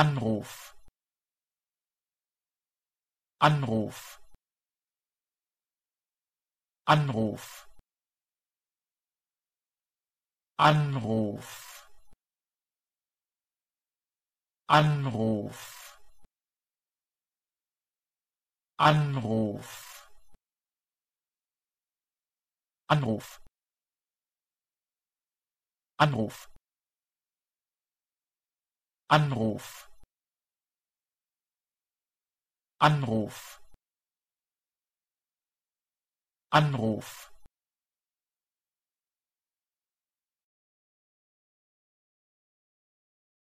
Anruf Anruf Anruf Anruf Anruf Anruf Anruf Anruf anruf anruf anruf